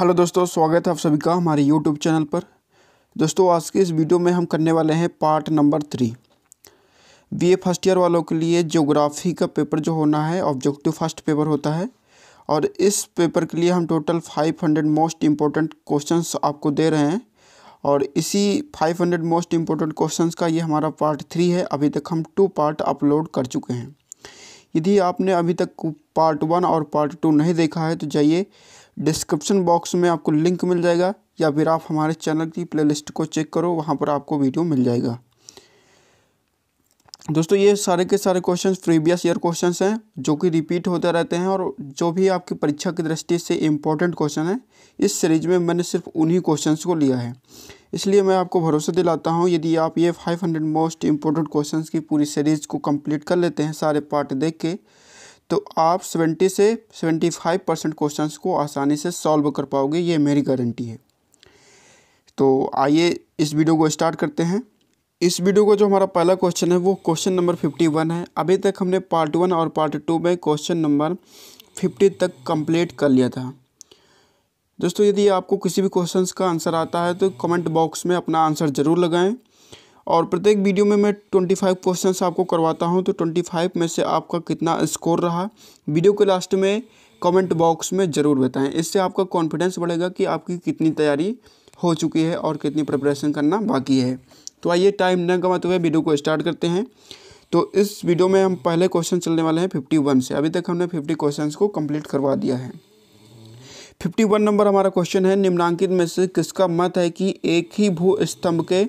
hello दोस्तों स्वागत है आप सभी का हमारे यूट्यूब चैनल पर दोस्तों आज के इस वीडियो में हम करने वाले हैं part number three B A first year वालों के लिए ज्योग्राफी का पेपर जो होना है ऑब्जेक्टिव फर्स्ट पेपर होता है और इस पेपर के लिए हम टोटल 500 मोस्ट इम्पोर्टेंट क्वेश्चंस आपको दे रहे हैं और इसी 500 मोस्ट इम्पोर्टेंट क्वेश्चंस का ये हमारा पार्ट थ्री है अभी तक हम टू पार्ट अपलोड कर चुके हैं यदि आपने अभी तक पार्ट वन और पार्ट टू नहीं देखा है तो जाइए डिस्क्रिप्शन बॉक्स में आपको लिंक मिल जाएगा या फिर आप हमारे चैनल की प्लेलिस्ट को चेक करो वहाँ पर आपको वीडियो मिल जाएगा दोस्तों ये सारे के सारे क्वेश्चन प्रीवियस ईयर क्वेश्चन हैं जो कि रिपीट होते रहते हैं और जो भी आपकी परीक्षा की दृष्टि से इम्पोर्टेंट क्वेश्चन है इस सीरीज में मैंने सिर्फ उन्हीं क्वेश्चंस को लिया है इसलिए मैं आपको भरोसा दिलाता हूँ यदि आप ये 500 मोस्ट इम्पोर्टेंट क्वेश्चंस की पूरी सीरीज को कम्प्लीट कर लेते हैं सारे पार्ट देख के तो आप 70 से 75 परसेंट क्वेश्चन को आसानी से सॉल्व कर पाओगे ये मेरी गारंटी है तो आइए इस वीडियो को स्टार्ट करते हैं इस वीडियो का जो हमारा पहला क्वेश्चन है वो क्वेश्चन नंबर फिफ्टी वन है अभी तक हमने पार्ट वन और पार्ट टू में क्वेश्चन नंबर फिफ्टी तक कंप्लीट कर लिया था दोस्तों यदि आपको किसी भी क्वेश्चन का आंसर आता है तो कमेंट बॉक्स में अपना आंसर ज़रूर लगाएँ और प्रत्येक वीडियो में मैं 25 क्वेश्चन आपको करवाता हूं तो 25 में से आपका कितना स्कोर रहा वीडियो के लास्ट में कमेंट बॉक्स में ज़रूर बताएं इससे आपका कॉन्फिडेंस बढ़ेगा कि आपकी कितनी तैयारी हो चुकी है और कितनी प्रिपरेशन करना बाकी है तो आइए टाइम न कमाते हुए वीडियो को स्टार्ट करते हैं तो इस वीडियो में हम पहले क्वेश्चन चलने वाले हैं फिफ्टी वन से अभी तक हमने फिफ्टी क्वेश्चन को कम्प्लीट करवा दिया है फिफ्टी वन नंबर हमारा क्वेश्चन है निम्नांकित में से किसका मत है कि एक ही भू स्तंभ के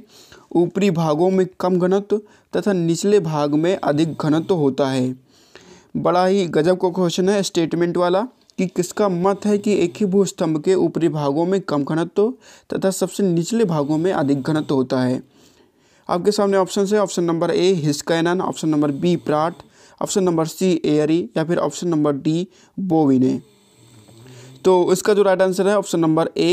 ऊपरी भागों में कम घनत्व तथा निचले भाग में अधिक घनत्व होता है बड़ा ही गजब का क्वेश्चन है स्टेटमेंट वाला कि किसका मत है कि एक ही भूस्तंभ के ऊपरी भागों में कम घनत्व तथा सबसे निचले भागों में अधिक घनत्व होता है आपके सामने ऑप्शन है option number A Heiskanen option number B Pratt option number C Airy या फिर ऑप्शन नंबर डी बोविने तो इसका जो राइट आंसर है ऑप्शन नंबर ए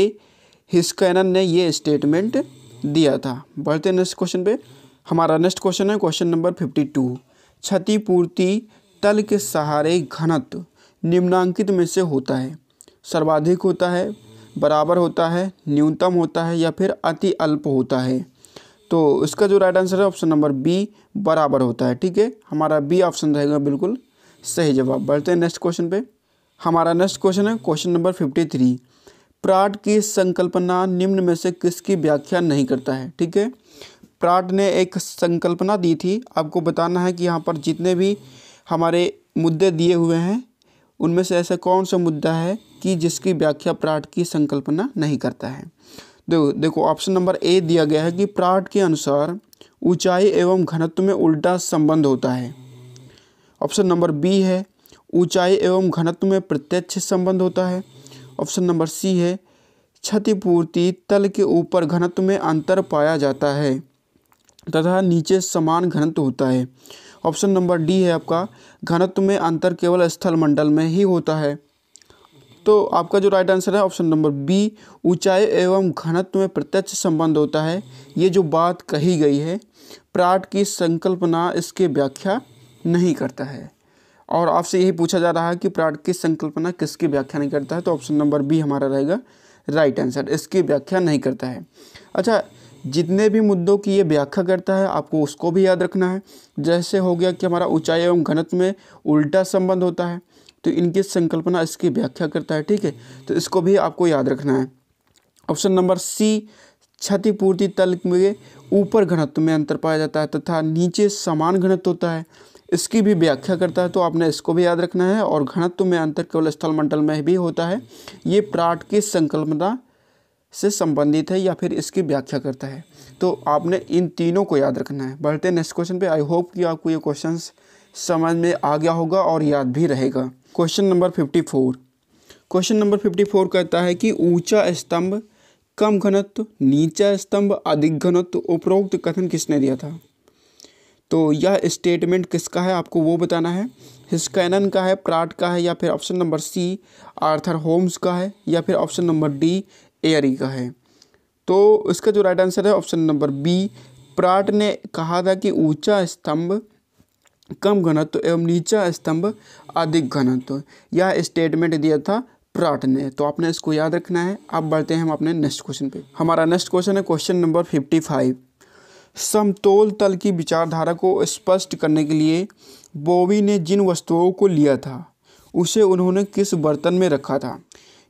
हिस्कैनन ने ये स्टेटमेंट दिया था बढ़ते नेक्स्ट क्वेश्चन पे हमारा नेक्स्ट क्वेश्चन है क्वेश्चन नंबर फिफ्टी टू क्षतिपूर्ति तल के सहारे घनत्व निम्नांकित में से होता है सर्वाधिक होता है बराबर होता है न्यूनतम होता है या फिर अति अल्प होता है तो इसका जो राइट आंसर है ऑप्शन नंबर बी बराबर होता है ठीक है हमारा बी ऑप्शन रहेगा बिल्कुल सही जवाब बढ़ते हैं नेक्स्ट क्वेश्चन पे हमारा नेक्स्ट क्वेश्चन है question number fifty three Pratt की संकल्पना निम्न में से किसकी व्याख्या नहीं करता है ठीक है प्राट ने एक संकल्पना दी थी आपको बताना है कि यहाँ पर जितने भी हमारे मुद्दे दिए हुए हैं उनमें से ऐसा कौन सा मुद्दा है कि जिसकी व्याख्या प्राट की संकल्पना नहीं करता है देखो देखो ऑप्शन नंबर ए दिया गया है कि प्राट के अनुसार ऊंचाई एवं घनत्व में उल्टा संबंध होता है ऑप्शन नंबर बी है ऊंचाई एवं घनत्व में प्रत्यक्ष संबंध होता है ऑप्शन नंबर सी है क्षतिपूर्ति तल के ऊपर घनत्व में अंतर पाया जाता है तथा नीचे समान घनत्व होता है ऑप्शन नंबर डी है आपका घनत्व में अंतर केवल स्थल मंडल में ही होता है तो आपका जो राइट आंसर है ऑप्शन नंबर बी ऊंचाई एवं घनत्व में प्रत्यक्ष संबंध होता है ये जो बात कही गई है प्राट की संकल्पना इसके व्याख्या नहीं करता है और आपसे यही पूछा जा रहा है कि प्राण की संकल्पना किसकी व्याख्या नहीं करता है तो ऑप्शन नंबर बी हमारा रहेगा राइट आंसर इसकी व्याख्या नहीं करता है अच्छा जितने भी मुद्दों की ये व्याख्या करता है आपको उसको भी याद रखना है जैसे हो गया कि हमारा ऊंचाई एवं घनत्व में उल्टा संबंध होता है तो इनकी संकल्पना इसकी व्याख्या करता है ठीक है तो इसको भी आपको याद रखना है ऑप्शन नंबर सी क्षतिपूर्ति तल में ऊपर घनत्व में अंतर पाया जाता है तथा नीचे समान घनत्व होता है इसकी भी व्याख्या करता है तो आपने इसको भी याद रखना है और घनत्व में अंतर केवल स्थल मंडल में भी होता है ये प्राट की संकल्पना से संबंधित है या फिर इसकी व्याख्या करता है तो आपने इन तीनों को याद रखना है बढ़ते नेक्स्ट क्वेश्चन पे आई होप कि आपको ये क्वेश्चन समझ में आ गया होगा और याद भी रहेगा question number fifty four question number fifty four कहता है कि ऊंचा स्तंभ कम घनत्व नीचा स्तंभ अधिक घनत्व उपरोक्त कथन किसने दिया था तो यह स्टेटमेंट किसका है आपको वो बताना है हिस्कैनन का है प्राट का है या फिर option number C Arthur Holmes का है या फिर ऑप्शन नंबर डी एयरी का है तो इसका जो राइट आंसर है ऑप्शन नंबर बी प्राट ने कहा था कि ऊंचा स्तंभ कम घनत्व एवं नीचा स्तंभ अधिक घनत्व यह स्टेटमेंट दिया था प्राट ने तो आपने इसको याद रखना है अब बढ़ते हैं हम अपने नेक्स्ट क्वेश्चन पे हमारा नेक्स्ट क्वेश्चन है क्वेश्चन नंबर फिफ्टी फाइव समतोल तल की विचारधारा को स्पष्ट करने के लिए बॉबी ने जिन वस्तुओं को लिया था उसे उन्होंने किस बर्तन में रखा था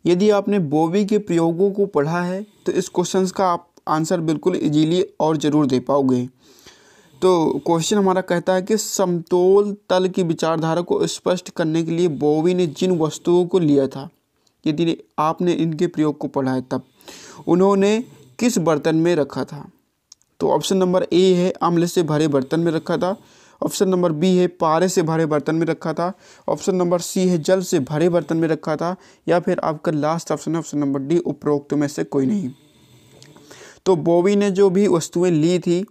यदि आपने बॉबी के प्रयोगों को पढ़ा है तो इस क्वेश्चन का आप आंसर बिल्कुल इजीली और ज़रूर दे पाओगे तो क्वेश्चन हमारा कहता है कि समतोल तल की विचारधारा को स्पष्ट करने के लिए बॉबी ने जिन वस्तुओं को लिया था यदि आपने इनके प्रयोग को पढ़ा है तब उन्होंने किस बर्तन में रखा था तो ऑप्शन नंबर ए है आमले से भरे बर्तन में रखा था ऑप्शन नंबर बी है पारे से भरे बर्तन में रखा था ऑप्शन नंबर सी है जल से भरे बर्तन में रखा था या फिर आपका लास्ट ऑप्शन है ऑप्शन नंबर डी उपरोक्त में से कोई नहीं तो बॉबी ने जो भी वस्तुएं ली थी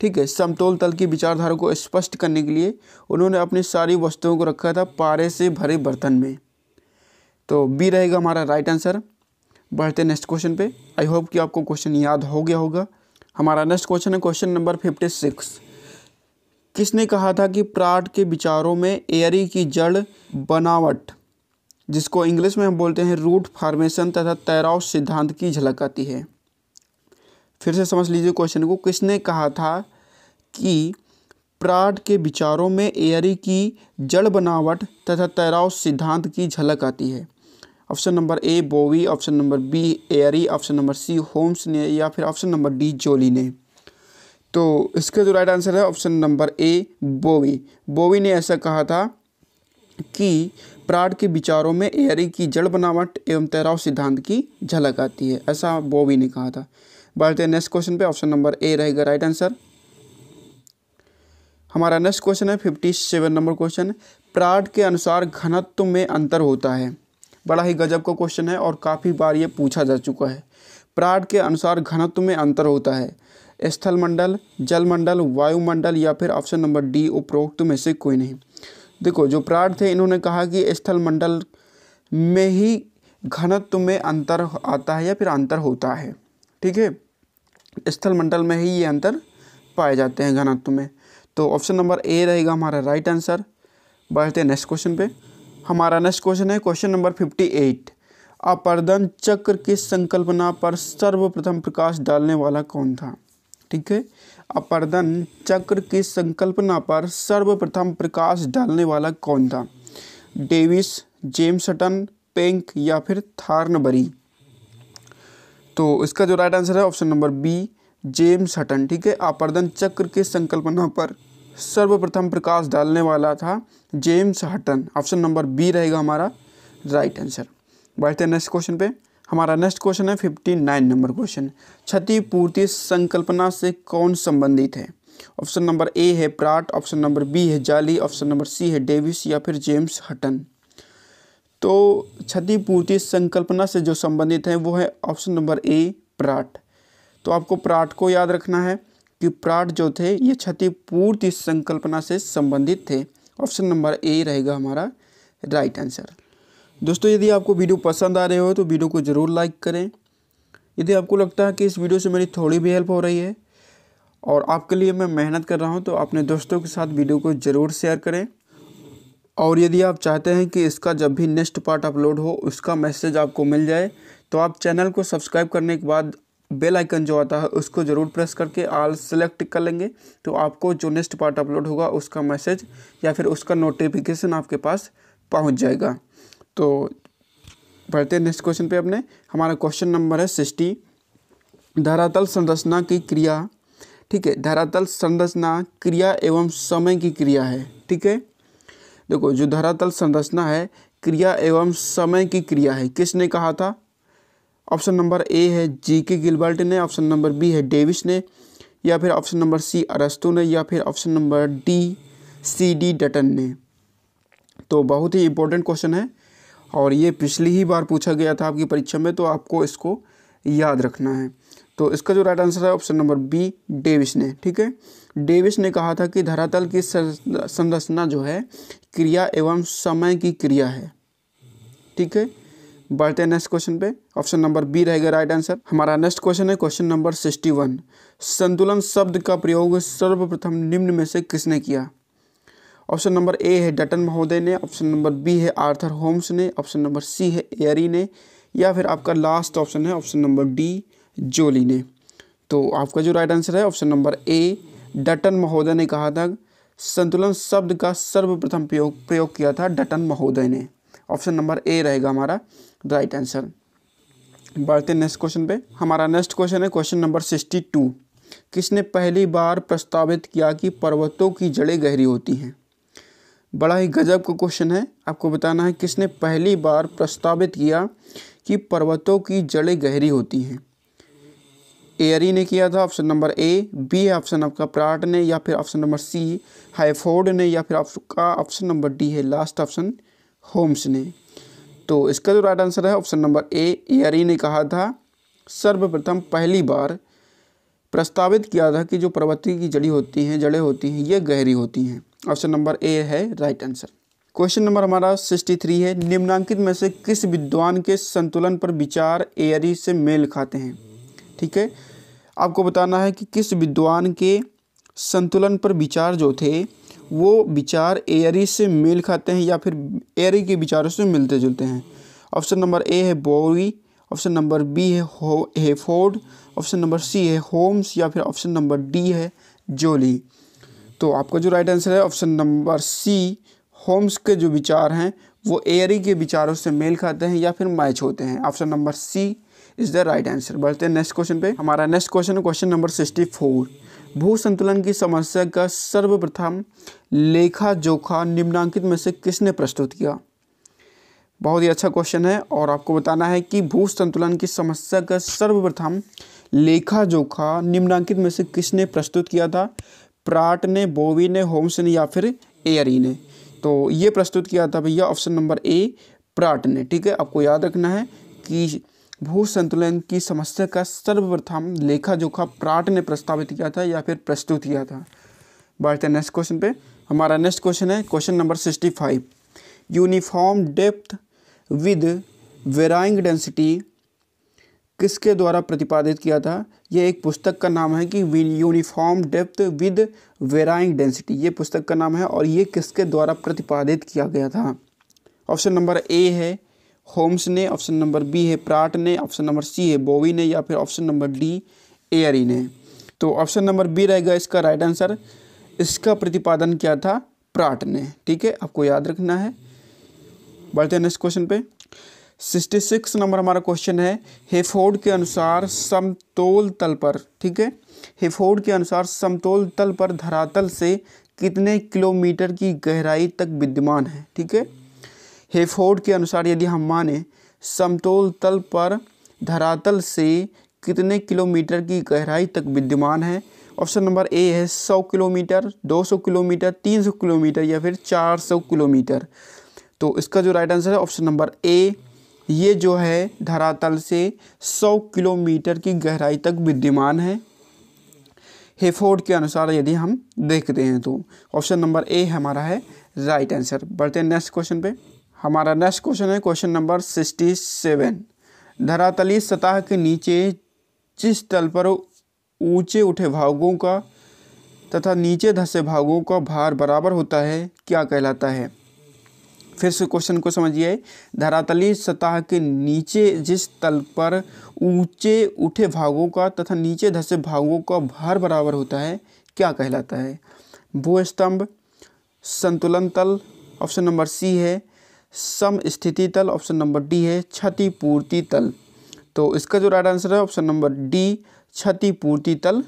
ठीक है समतोल तल की विचारधारा को स्पष्ट करने के लिए उन्होंने अपनी सारी वस्तुओं को रखा था पारे से भरे बर्तन में तो बी रहेगा हमारा राइट आंसर बढ़ते नेक्स्ट क्वेश्चन पे आई होप कि आपको क्वेश्चन याद हो गया होगा हमारा नेक्स्ट क्वेश्चन है क्वेश्चन नंबर फिफ्टी सिक्स किसने कहा था कि प्राट के विचारों में एयरी की जड़ बनावट जिसको इंग्लिश में हम बोलते हैं रूट फार्मेशन तथा तैराव सिद्धांत की झलक आती है फिर से समझ लीजिए क्वेश्चन को किसने कहा था कि प्राट के विचारों में एयरी की जड़ बनावट तथा तैराव सिद्धांत की झलक आती है option number A Bowie option number B Airy option number C Holmes ने या फिर ऑप्शन नंबर डी जोली ने तो इसका जो राइट आंसर है option number A Bowie Bowie ने ऐसा कहा था कि प्राड के विचारों में एयरी की जड़ बनावट एवं तैराव सिद्धांत की झलक आती है ऐसा बोवी ने कहा था बढ़ते हैं नेक्स्ट क्वेश्चन पे ऑप्शन नंबर ए रहेगा राइट आंसर हमारा नेक्स्ट क्वेश्चन है fifty seven number question Pratt के अनुसार घनत्व में अंतर होता है बड़ा ही गजब का क्वेश्चन है और काफ़ी बार ये पूछा जा चुका है प्राण के अनुसार घनत्व में अंतर होता है स्थल मंडल जल मंडल वायुमंडल या फिर ऑप्शन नंबर डी उपरोक्त में से कोई नहीं देखो जो प्राण थे इन्होंने कहा कि स्थल मंडल में ही घनत्व में अंतर आता है या फिर अंतर होता है ठीक है स्थल मंडल में ही ये अंतर पाए जाते हैं घनत्व में तो ऑप्शन नंबर ए रहेगा हमारा राइट आंसर बढ़ते हैं नेक्स्ट क्वेश्चन पे हमारा नेक्स्ट क्वेश्चन है क्वेश्चन नंबर फिफ्टी एट अपर्दन चक्र की संकल्पना पर सर्वप्रथम प्रकाश डालने वाला कौन था ठीक है अपर्दन चक्र की संकल्पना पर सर्वप्रथम प्रकाश डालने वाला कौन था डेविस जेम्स हटन पेंक या फिर थार्नबरी तो इसका जो राइट आंसर है option number B James Hutton ठीक है अपर्दन चक्र की संकल्पना पर सर्वप्रथम प्रकाश डालने वाला था James Hutton option number B रहेगा हमारा राइट आंसर बढ़ते हैं नेक्स्ट क्वेश्चन पे हमारा नेक्स्ट क्वेश्चन है फिफ्टी नाइन नंबर क्वेश्चन क्षतिपूर्ति संकल्पना से कौन संबंधित है ऑप्शन नंबर ए है प्राट ऑप्शन नंबर बी है जाली ऑप्शन नंबर सी है डेविस या फिर जेम्स हटन तो क्षतिपूर्ति संकल्पना से जो संबंधित है वो है ऑप्शन नंबर ए प्राट तो आपको प्राट को याद रखना है कि प्राण जो थे ये क्षतिपूर्ति संकल्पना से संबंधित थे ऑप्शन नंबर ए रहेगा हमारा राइट आंसर दोस्तों यदि आपको वीडियो पसंद आ रहे हो तो वीडियो को ज़रूर लाइक करें यदि आपको लगता है कि इस वीडियो से मेरी थोड़ी भी हेल्प हो रही है और आपके लिए मैं मेहनत कर रहा हूँ तो अपने दोस्तों के साथ वीडियो को ज़रूर शेयर करें और यदि आप चाहते हैं कि इसका जब भी नेक्स्ट पार्ट अपलोड हो उसका मैसेज आपको मिल जाए तो आप चैनल को सब्सक्राइब करने के बाद बेल आइकन जो आता है उसको ज़रूर प्रेस करके आल सेलेक्ट कर लेंगे तो आपको जो नेक्स्ट पार्ट अपलोड होगा उसका मैसेज या फिर उसका नोटिफिकेशन आपके पास पहुंच जाएगा तो बढ़ते नेक्स्ट क्वेश्चन पे अपने हमारा क्वेश्चन नंबर है सिक्सटी धरातल संरचना की क्रिया ठीक है धरातल संरचना क्रिया एवं समय की क्रिया है ठीक है देखो जो धरातल संरचना है क्रिया एवं समय की क्रिया है किसने कहा था ऑप्शन नंबर ए है जी के गिलबर्ट ने ऑप्शन नंबर बी है डेविस ने या फिर ऑप्शन नंबर सी अरस्तु ने या फिर option number D C D Dutton ने तो बहुत ही इंपॉर्टेंट क्वेश्चन है और ये पिछली ही बार पूछा गया था आपकी परीक्षा में तो आपको इसको याद रखना है तो इसका जो राइट आंसर है ऑप्शन नंबर बी डेविस ने ठीक है डेविस ने कहा था कि धरातल की संरचना जो है क्रिया एवं समय की क्रिया है ठीक है बढ़ते हैं नेक्स्ट क्वेश्चन पे ऑप्शन नंबर बी रहेगा राइट आंसर हमारा नेक्स्ट क्वेश्चन है क्वेश्चन नंबर सिक्सटी वन संतुलन शब्द का प्रयोग सर्वप्रथम निम्न में से किसने किया ऑप्शन नंबर ए है डटन महोदय ने ऑप्शन नंबर बी है आर्थर होम्स ने ऑप्शन नंबर सी है एयरी ने या फिर आपका लास्ट ऑप्शन है ऑप्शन नंबर डी जोली ने तो आपका जो राइट आंसर है ऑप्शन नंबर ए डटन महोदय ने कहा था संतुलन शब्द का सर्वप्रथम प्रयोग प्रयोग किया था डटन महोदय ने ऑप्शन नंबर ए रहेगा हमारा द राइट आंसर बढ़ते नेक्स्ट क्वेश्चन पे हमारा नेक्स्ट क्वेश्चन है क्वेश्चन नंबर सिक्सटी टू किसने पहली बार प्रस्तावित किया कि पर्वतों की जड़ें गहरी होती हैं बड़ा ही गजब का क्वेश्चन है आपको बताना है किसने पहली बार प्रस्तावित किया कि पर्वतों की जड़ें गहरी होती हैं एयरी ने किया था ऑप्शन नंबर ए बी है ऑप्शन आपका प्राट ने या फिर ऑप्शन नंबर सी हाईफोर्ड ने या फिर आपका ऑप्शन नंबर डी है लास्ट ऑप्शन होम्स ने तो इसका जो राइट आंसर है ऑप्शन नंबर ए एयरी ने कहा था सर्वप्रथम पहली बार प्रस्तावित किया था कि जो प्रवृत्ति की जड़ी होती हैं जड़ें होती हैं ये गहरी होती हैं ऑप्शन नंबर ए है राइट आंसर क्वेश्चन नंबर हमारा सिक्सटी थ्री है निम्नांकित में से किस विद्वान के संतुलन पर विचार एयरी से मेल खाते हैं ठीक है आपको बताना है कि किस विद्वान के संतुलन पर विचार जो थे वो विचार एयरी से मेल खाते हैं या फिर एयरी के विचारों से मिलते जुलते हैं ऑप्शन नंबर ए है बोरी ऑप्शन नंबर बी है हो है फोर्ड ऑप्शन नंबर सी है होम्स या फिर ऑप्शन नंबर डी है जोली तो आपका जो राइट आंसर है ऑप्शन नंबर सी होम्स के जो विचार हैं वो एयरी के विचारों से मेल खाते हैं या फिर मैच होते हैं option number C is the right answer बढ़ते हैं नेक्स्ट क्वेश्चन पे हमारा नेक्स्ट क्वेश्चन है क्वेश्चन नंबर सिक्सटी फोर भू संतुलन की समस्या का सर्वप्रथम लेखा जोखा निम्नांकित में से किसने प्रस्तुत किया बहुत ही अच्छा क्वेश्चन है और आपको बताना है कि भू संतुलन की समस्या का सर्वप्रथम लेखा जोखा निम्नांकित में से किसने प्रस्तुत किया था प्राट ने बोवी ने होम्स ने या फिर एयरी ने तो ये प्रस्तुत किया था भैया ऑप्शन नंबर ए प्राट ने ठीक है आपको याद रखना है कि भू संतुलन की समस्या का सर्वप्रथम लेखा जोखा प्राट ने प्रस्तावित किया था या फिर प्रस्तुत किया था बढ़ते नेक्स्ट क्वेश्चन पे हमारा नेक्स्ट क्वेश्चन है question number sixty five uniform depth with varying density किसके द्वारा प्रतिपादित किया था यह एक पुस्तक का नाम है कि uniform depth with varying density ये पुस्तक का नाम है और ये किसके द्वारा प्रतिपादित किया गया था ऑप्शन नंबर ए है होम्स ने ऑप्शन नंबर बी है प्राट ने ऑप्शन नंबर सी है बोवी ने या फिर ऑप्शन नंबर डी एयरी ने तो ऑप्शन नंबर बी रहेगा इसका राइट आंसर इसका प्रतिपादन क्या था प्राट ने ठीक है आपको याद रखना है बढ़ते हैं नेक्स्ट क्वेश्चन पे सिक्सटी सिक्स नंबर हमारा क्वेश्चन है हेफोर्ड के अनुसार समतोल तल पर ठीक है हेफोर्ड के अनुसार समतोल तल पर धरातल से कितने किलोमीटर की गहराई तक विद्यमान है ठीक है हेफोर्ड के अनुसार यदि हम माने समतोल तल पर धरातल से कितने किलोमीटर की गहराई तक विद्यमान है ऑप्शन नंबर ए है 100 किलोमीटर 200 किलोमीटर 300 किलोमीटर या फिर 400 किलोमीटर तो इसका जो राइट आंसर है ऑप्शन नंबर ए ये जो है धरातल से 100 किलोमीटर की गहराई तक विद्यमान है हेफोर्ड के अनुसार यदि हम देखते हैं तो ऑप्शन नंबर ए हमारा है राइट आंसर बढ़ते हैं नेक्स्ट क्वेश्चन पे हमारा नेक्स्ट क्वेश्चन है क्वेश्चन नंबर सिक्सटी सेवन धरातली सतह के नीचे जिस तल पर ऊंचे उठे भागों का तथा नीचे धसे भागों का भार बराबर होता है क्या कहलाता है फिर से क्वेश्चन को समझिए धरातली सतह के नीचे जिस तल पर ऊंचे उठे भागों का तथा नीचे धसे भागों का भार बराबर होता है क्या कहलाता है भू स्तंभ संतुलन तल ऑप्शन नंबर सी है सम स्थिति तल ऑप्शन नंबर डी है क्षतिपूर्ति तल तो इसका जो राइट आंसर है ऑप्शन नंबर डी क्षतिपूर्ति तल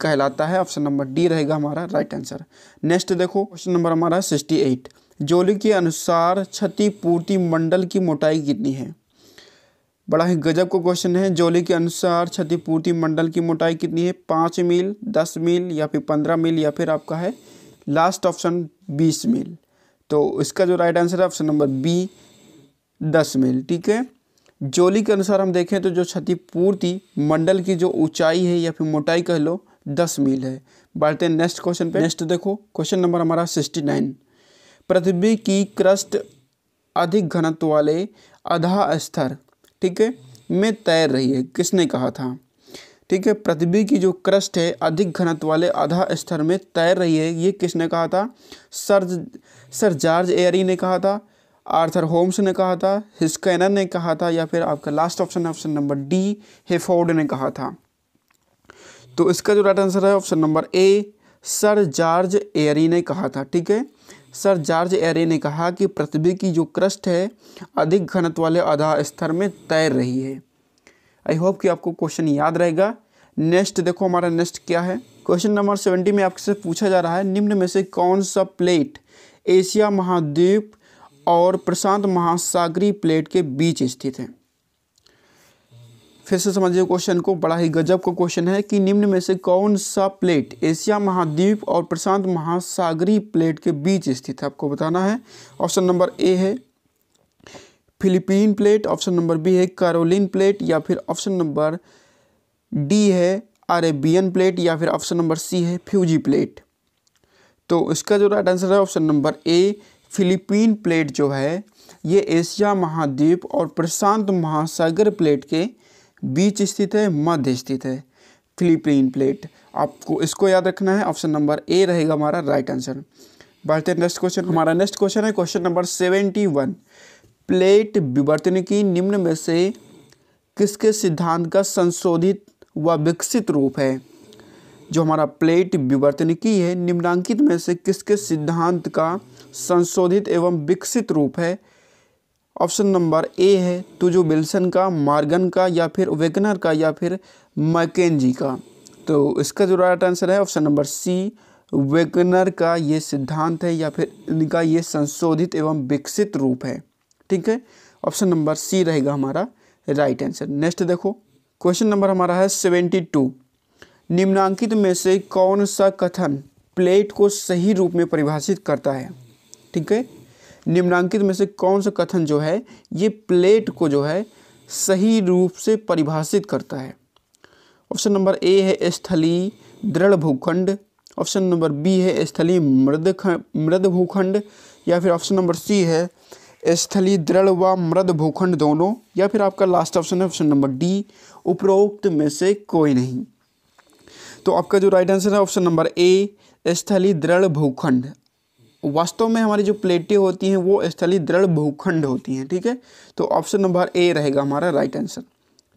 कहलाता है ऑप्शन नंबर डी रहेगा हमारा राइट आंसर नेक्स्ट देखो क्वेश्चन नंबर हमारा सिक्सटी एट जोली के अनुसार क्षतिपूर्ति मंडल की मोटाई कितनी है बड़ा ही गजब का क्वेश्चन है जोली के अनुसार क्षतिपूर्ति मंडल की मोटाई कितनी है पाँच मील दस मील या फिर पंद्रह मील या फिर आपका है लास्ट ऑप्शन बीस मील तो इसका जो राइट आंसर है ऑप्शन नंबर बी दस मील ठीक है जोली के अनुसार हम देखें तो जो क्षतिपूर्ति मंडल की जो ऊंचाई है या फिर मोटाई कह लो दस मील है बढ़ते हैं नेक्स्ट क्वेश्चन पे नेक्स्ट देखो क्वेश्चन नंबर हमारा सिक्सटी नाइन पृथ्वी की क्रस्ट अधिक घनत्व वाले आधा स्तर ठीक है में तैर रही है किसने कहा था ठीक है पृथ्वी की जो क्रस्ट है अधिक घनत्व वाले आधा स्तर में तैर रही है ये किसने कहा था सर सर जॉर्ज एयरी ने कहा था आर्थर होम्स ने कहा था हिस्कैनर ने कहा था या फिर आपका लास्ट ऑप्शन है ऑप्शन नंबर डी हेफोर्ड ने कहा था तो इसका जो राइट आंसर है option number A sir George Airy ने कहा था ठीक है सर जॉर्ज एरे ने कहा कि पृथ्वी की जो क्रस्ट है अधिक घनत्व वाले आधा स्तर में तैर रही है आई होप कि आपको क्वेश्चन याद रहेगा नेक्स्ट देखो हमारा नेक्स्ट क्या है क्वेश्चन नंबर सेवेंटी में आपसे पूछा जा रहा है निम्न में से कौन सा प्लेट एशिया महाद्वीप और प्रशांत महासागरी प्लेट के बीच स्थित है फिर से समझिए क्वेश्चन को बड़ा ही गजब का क्वेश्चन है कि निम्न में से कौन सा प्लेट एशिया महाद्वीप और प्रशांत महासागरी प्लेट के बीच स्थित है आपको बताना है ऑप्शन नंबर ए है Philippine plate option number B है कैरोलिन प्लेट या फिर ऑप्शन नंबर डी है अरेबियन प्लेट या फिर ऑप्शन नंबर सी है फ्यूजी प्लेट तो इसका जो राइट आंसर है option number A Philippine plate जो है ये एशिया महाद्वीप और प्रशांत महासागर प्लेट के बीच स्थित है मध्य स्थित है फिलिपीन प्लेट आपको इसको याद रखना है ऑप्शन नंबर ए रहेगा हमारा राइट आंसर बढ़ते नेक्स्ट क्वेश्चन हमारा नेक्स्ट क्वेश्चन है question number seventy one plate विवर्तन की निम्न में से किसके सिद्धांत का संशोधित व विकसित रूप है जो हमारा प्लेट विवर्तन की है निम्नांकित में से किसके सिद्धांत का संशोधित एवं विकसित रूप है ऑप्शन नंबर ए है तो जो विल्सन का मार्गन का या फिर वेगनर का या फिर मैकेजी का तो इसका जो राइट आंसर है ऑप्शन नंबर सी वेगनर का ये सिद्धांत है या फिर इनका ये संशोधित एवं विकसित रूप है ठीक है ऑप्शन नंबर सी रहेगा हमारा राइट आंसर नेक्स्ट देखो क्वेश्चन नंबर हमारा है सेवेंटी टू निम्नांकित में से कौन सा कथन प्लेट को सही रूप में परिभाषित करता है ठीक है निम्नांकित में से कौन सा कथन जो है ये प्लेट को जो है सही रूप से परिभाषित करता है ऑप्शन नंबर ए है स्थली दृढ़ भूखंड ऑप्शन नंबर बी है स्थली मृद मृद भूखंड या फिर ऑप्शन नंबर सी है स्थली दृढ़ व मृद भूखंड दोनों या फिर आपका लास्ट ऑप्शन है ऑप्शन नंबर डी उपरोक्त में से कोई नहीं तो आपका जो राइट आंसर है ऑप्शन नंबर ए स्थली दृढ़ भूखंड वास्तव में हमारी जो प्लेटें होती हैं वो स्थली दृढ़ भूखंड होती हैं ठीक है तो ऑप्शन नंबर ए रहेगा हमारा राइट आंसर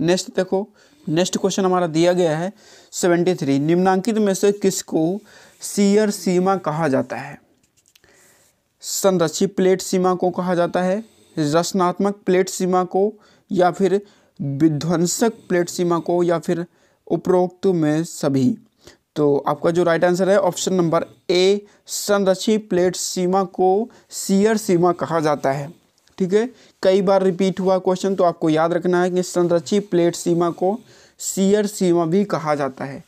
नेक्स्ट देखो नेक्स्ट क्वेश्चन हमारा दिया गया है सेवेंटी थ्री निम्नांकित में से किसको सीयर सीमा कहा जाता है संरक्षित प्लेट सीमा को कहा जाता है रचनात्मक प्लेट सीमा को या फिर विध्वंसक प्लेट सीमा को या फिर उपरोक्त में सभी तो आपका जो राइट आंसर है ऑप्शन नंबर ए संरक्षित प्लेट सीमा को सीयर सीमा कहा जाता है ठीक है कई बार रिपीट हुआ क्वेश्चन तो आपको याद रखना है कि संरक्षित प्लेट सीमा को सीयर सीमा भी कहा जाता है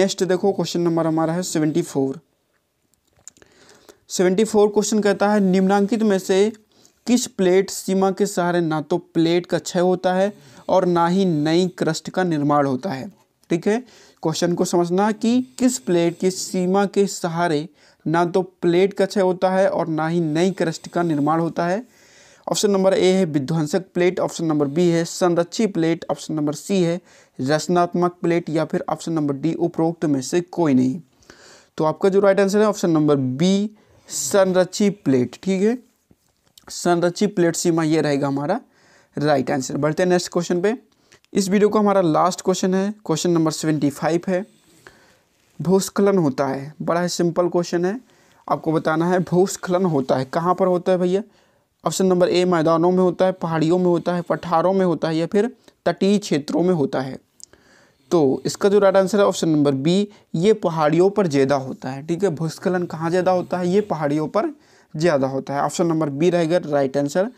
नेक्स्ट देखो क्वेश्चन नंबर हमारा है seventy four seventy four question कहता है निम्नांकित में से किस प्लेट सीमा के सहारे ना तो प्लेट का क्षय होता है और ना ही नई क्रस्ट का निर्माण होता है ठीक है क्वेश्चन को समझना कि किस प्लेट की सीमा के सहारे ना तो प्लेट का क्षय होता है और ना ही नई क्रस्ट का निर्माण होता है ऑप्शन नंबर ए है विध्वंसक प्लेट ऑप्शन नंबर बी है संरक्षी प्लेट ऑप्शन नंबर सी है रचनात्मक प्लेट या फिर ऑप्शन नंबर डी उपरोक्त में से कोई नहीं तो आपका जो राइट आंसर है ऑप्शन नंबर बी संरची प्लेट ठीक है संरची प्लेट सीमा ये रहेगा हमारा राइट आंसर बढ़ते हैं नेक्स्ट क्वेश्चन पे इस वीडियो को हमारा लास्ट क्वेश्चन है क्वेश्चन नंबर सेवेंटी फाइव है भूस्खलन होता है बड़ा ही सिंपल क्वेश्चन है आपको बताना है भूस्खलन होता है कहाँ पर होता है भैया ऑप्शन नंबर ए मैदानों में होता है पहाड़ियों में होता है पठारों में होता है या फिर तटीय क्षेत्रों में होता है तो इसका जो राइट आंसर है ऑप्शन नंबर बी ये पहाड़ियों पर ज़्यादा होता है ठीक है भूस्खलन कहाँ ज़्यादा होता है ये पहाड़ियों पर ज़्यादा होता है ऑप्शन नंबर बी रहेगा राइट आंसर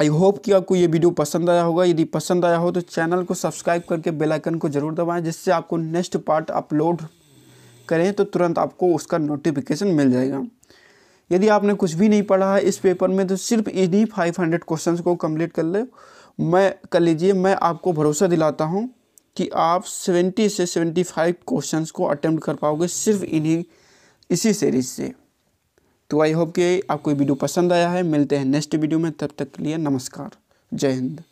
आई होप कि आपको ये वीडियो पसंद आया होगा यदि पसंद आया हो तो चैनल को सब्सक्राइब करके बेल आइकन को ज़रूर दबाएं जिससे आपको नेक्स्ट पार्ट अपलोड करें तो तुरंत आपको उसका नोटिफिकेशन मिल जाएगा यदि आपने कुछ भी नहीं पढ़ा है इस पेपर में तो सिर्फ इन्हीं 500 क्वेश्चंस को कंप्लीट कर ले मैं कर लीजिए मैं आपको भरोसा दिलाता हूँ कि आप 70 से 75 क्वेश्चन को अटैम्प्ट कर पाओगे सिर्फ इन्हीं इसी सीरीज से तो आई होप कि आपको वीडियो पसंद आया है मिलते हैं नेक्स्ट वीडियो में तब तक के लिए नमस्कार जय हिंद